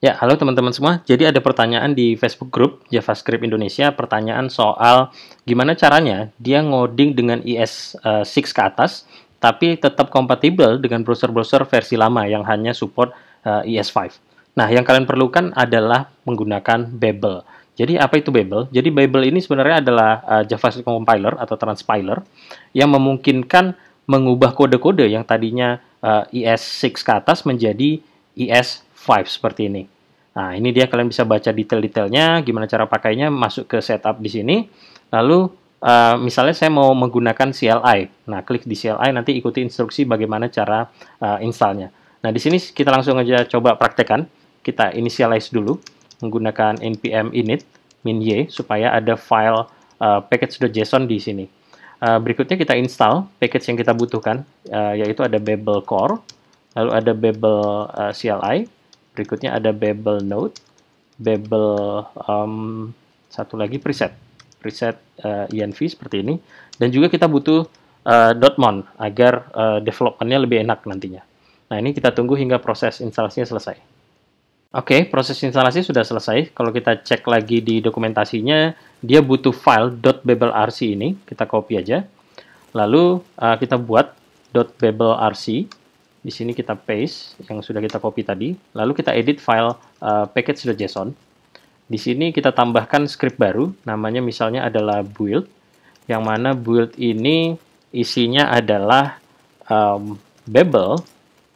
Ya, halo teman-teman semua. Jadi ada pertanyaan di Facebook Group JavaScript Indonesia, pertanyaan soal gimana caranya dia ngoding dengan ES6 uh, ke atas, tapi tetap kompatibel dengan browser-browser versi lama yang hanya support uh, eh, ES5. Nah, yang kalian perlukan adalah menggunakan Babel. Jadi apa itu Babel? Jadi Babel ini sebenarnya adalah uh, JavaScript compiler atau transpiler yang memungkinkan mengubah kode-kode yang tadinya uh, eh, ES6 ke atas menjadi ES 5 5 seperti ini. Nah, ini dia kalian bisa baca detail-detailnya, gimana cara pakainya, masuk ke setup di sini. Lalu, uh, misalnya saya mau menggunakan CLI. Nah, klik di CLI, nanti ikuti instruksi bagaimana cara uh, installnya. Nah, di sini kita langsung aja coba praktekan. Kita initialize dulu, menggunakan npm init min y, supaya ada file uh, package.json di sini. Uh, berikutnya kita install package yang kita butuhkan, uh, yaitu ada babel core, lalu ada babel uh, CLI, Berikutnya ada Babel Note, Babel um, satu lagi preset, preset uh, ENV seperti ini. Dan juga kita butuh uh, .mon agar uh, developmentnya lebih enak nantinya. Nah ini kita tunggu hingga proses instalasinya selesai. Oke, okay, proses instalasi sudah selesai. Kalau kita cek lagi di dokumentasinya, dia butuh file .babelrc ini. Kita copy aja. Lalu uh, kita buat .babelrc di sini kita paste yang sudah kita copy tadi, lalu kita edit file uh, package.json. Di sini kita tambahkan script baru, namanya misalnya adalah build, yang mana build ini isinya adalah um, Babel,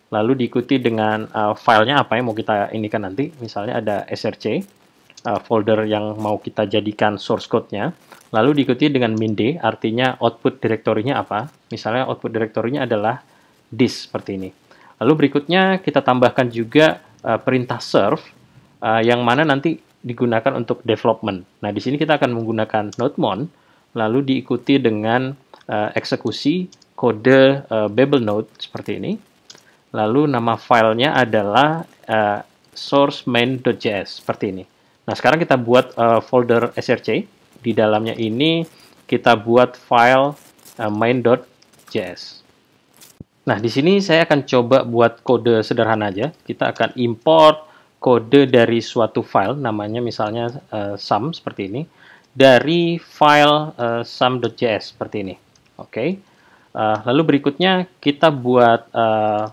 lalu diikuti dengan uh, filenya apa yang mau kita ini kan nanti, misalnya ada src, uh, folder yang mau kita jadikan source code-nya, lalu diikuti dengan minde artinya output directory-nya apa. Misalnya output directory-nya adalah disk seperti ini. Lalu berikutnya kita tambahkan juga uh, perintah serve uh, yang mana nanti digunakan untuk development. Nah, di sini kita akan menggunakan node_mon lalu diikuti dengan uh, eksekusi kode uh, Babel node seperti ini. Lalu nama filenya adalah uh, source main.js seperti ini. Nah, sekarang kita buat uh, folder src. Di dalamnya ini kita buat file uh, main.js. Nah, di sini saya akan coba buat kode sederhana aja. Kita akan import kode dari suatu file, namanya misalnya uh, sum seperti ini, dari file uh, eh, sum.js seperti ini. Oke. Okay. Uh, eh, lalu berikutnya kita buat uh,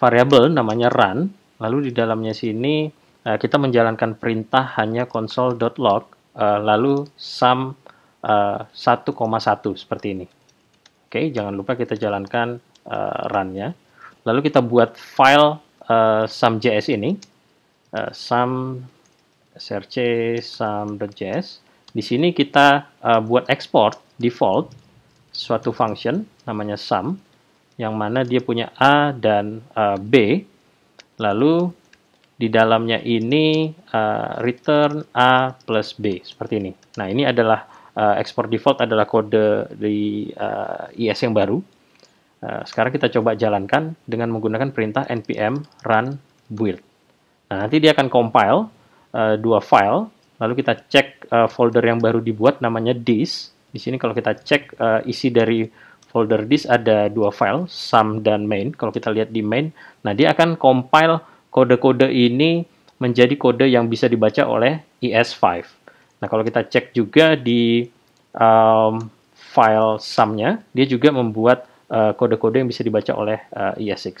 variabel namanya run. Lalu di dalamnya sini uh, kita menjalankan perintah hanya console.log uh, lalu sum uh, 1,1 seperti ini. Oke, okay, jangan lupa kita jalankan uh, runnya. Lalu kita buat file uh, sum.js ini, uh, sum src sum.js. Di sini kita uh, buat export default suatu function namanya sum, yang mana dia punya a dan uh, b. Lalu di dalamnya ini uh, return a plus b seperti ini. Nah ini adalah uh, export default adalah kode di uh, IS yang baru Eh, sekarang kita coba jalankan dengan menggunakan perintah npm run build. Nah, nanti dia akan compile uh, dua file, lalu kita cek uh, folder yang baru dibuat namanya disk. Di sini kalau kita cek uh, isi dari folder disk ada dua file, sum dan main. Kalau kita lihat di main, nah dia akan compile kode-kode ini menjadi kode yang bisa dibaca oleh ES5. Nah, kalau kita cek juga di um, file sumnya, dia juga membuat Eh, kode-kode uh, yang bisa dibaca oleh uh, eh, ES6.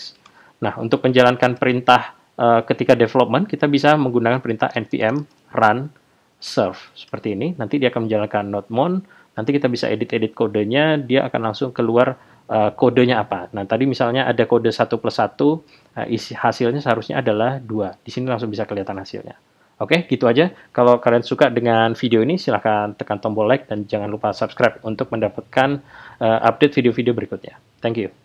Nah, untuk menjalankan perintah uh, ketika development, kita bisa menggunakan perintah npm run serve seperti ini. Nanti dia akan menjalankan node mount, nanti kita bisa edit-edit kodenya, dia akan langsung keluar uh, kodenya apa. Nah, tadi misalnya ada kode 1 plus 1, uh, isi hasilnya seharusnya adalah 2. Di sini langsung bisa kelihatan hasilnya. Oke, okay, gitu aja. Kalau kalian suka dengan video ini, silahkan tekan tombol like dan jangan lupa subscribe untuk mendapatkan uh, update video-video berikutnya. Thank you.